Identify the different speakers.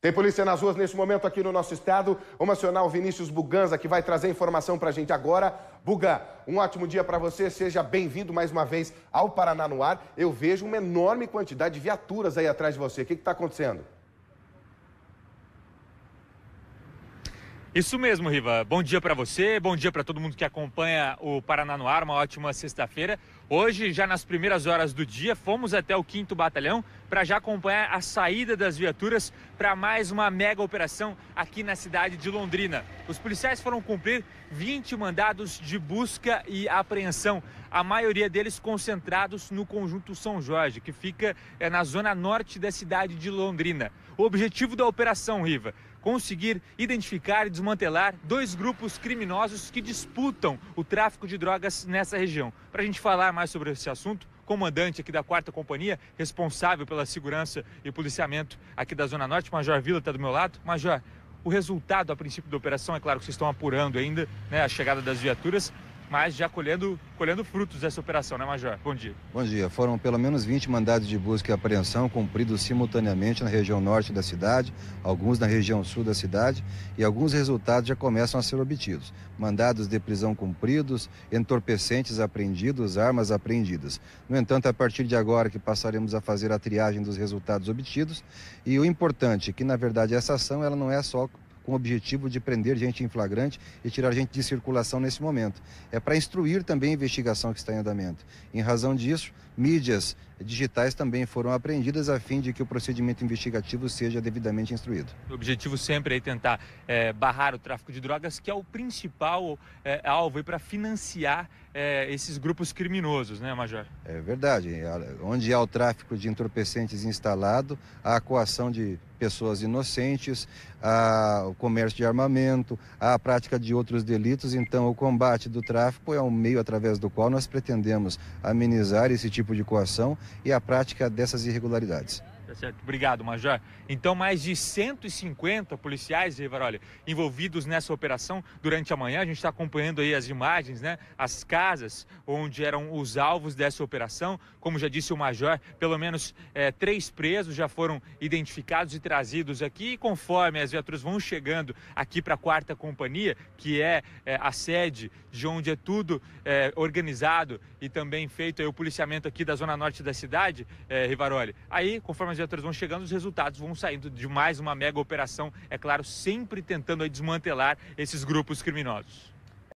Speaker 1: Tem polícia nas ruas nesse momento aqui no nosso estado. Vamos acionar o Vinícius Buganza, que vai trazer informação para a gente agora. Buga, um ótimo dia para você. Seja bem-vindo mais uma vez ao Paraná no Ar. Eu vejo uma enorme quantidade de viaturas aí atrás de você. O que está acontecendo?
Speaker 2: Isso mesmo, Riva. Bom dia para você, bom dia para todo mundo que acompanha o Paraná no Ar, uma ótima sexta-feira. Hoje, já nas primeiras horas do dia, fomos até o 5 Batalhão para já acompanhar a saída das viaturas para mais uma mega operação aqui na cidade de Londrina. Os policiais foram cumprir 20 mandados de busca e apreensão, a maioria deles concentrados no conjunto São Jorge, que fica eh, na zona norte da cidade de Londrina. O objetivo da operação, Riva, conseguir identificar e desmantelar dois grupos criminosos que disputam o tráfico de drogas nessa região. Para a gente falar mais sobre esse assunto, comandante aqui da 4 Companhia, responsável pela segurança e policiamento aqui da Zona Norte. Major Vila está do meu lado. Major, o resultado a princípio da operação, é claro que vocês estão apurando ainda né, a chegada das viaturas, mas já colhendo, colhendo frutos dessa operação, né, Major? Bom dia.
Speaker 1: Bom dia. Foram pelo menos 20 mandados de busca e apreensão cumpridos simultaneamente na região norte da cidade, alguns na região sul da cidade, e alguns resultados já começam a ser obtidos. Mandados de prisão cumpridos, entorpecentes apreendidos, armas apreendidas. No entanto, a partir de agora que passaremos a fazer a triagem dos resultados obtidos, e o importante é que, na verdade, essa ação ela não é só com o objetivo de prender gente em flagrante e tirar gente de circulação nesse momento. É para instruir também a investigação que está em andamento. Em razão disso, mídias digitais também foram apreendidas a fim de que o procedimento investigativo seja devidamente
Speaker 2: instruído. O objetivo sempre é tentar é, barrar o tráfico de drogas, que é o principal é, alvo para financiar é, esses grupos criminosos, né, Major?
Speaker 1: É verdade. Onde há o tráfico de entorpecentes instalado, há a coação de pessoas inocentes, há o comércio de armamento, há a prática de outros delitos. Então, o combate do tráfico é um meio através do qual nós pretendemos amenizar esse tipo de coação e a prática dessas irregularidades.
Speaker 2: Tá certo. Obrigado, Major. Então, mais de 150 policiais, Rivaroli, envolvidos nessa operação durante a manhã. A gente está acompanhando aí as imagens, né? As casas onde eram os alvos dessa operação. Como já disse o Major, pelo menos é, três presos já foram identificados e trazidos aqui. E conforme as viaturas vão chegando aqui para a quarta companhia, que é, é, a sede de onde é tudo é, organizado e também feito o policiamento aqui da zona norte da cidade, é, Rivaroli. Aí, conforme as diretores vão chegando, os resultados vão saindo de mais uma mega operação, é claro, sempre tentando desmantelar esses grupos criminosos.